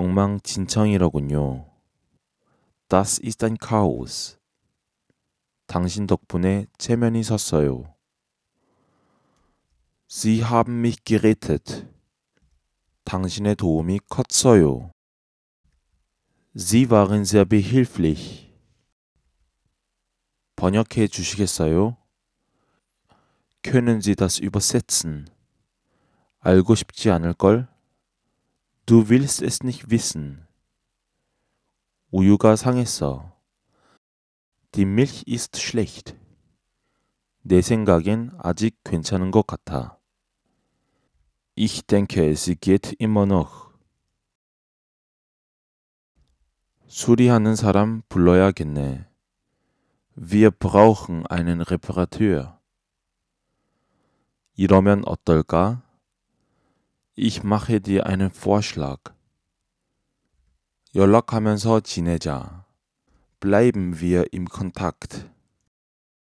엉망진창이라군요. Das ist ein Chaos. 당신 덕분에 체면이 섰어요. Sie haben mich gerettet. 당신의 도움이 컸어요. Sie waren sehr behilflich. 번역해 주시겠어요? Können Sie das übersetzen? 알고 싶지 않을 걸? Du willst es nicht wissen. 우유가 상했어. Die Milch ist schlecht. 내 생각엔 아직 괜찮은 것 같아. Ich denke, es geht immer noch. 수리하는 사람 불러야겠네. Wir brauchen einen Reparateur. 이러면 어떨까? Ich mache dir einen Vorschlag. 연락하면서 지내자. Bleiben wir im Kontakt.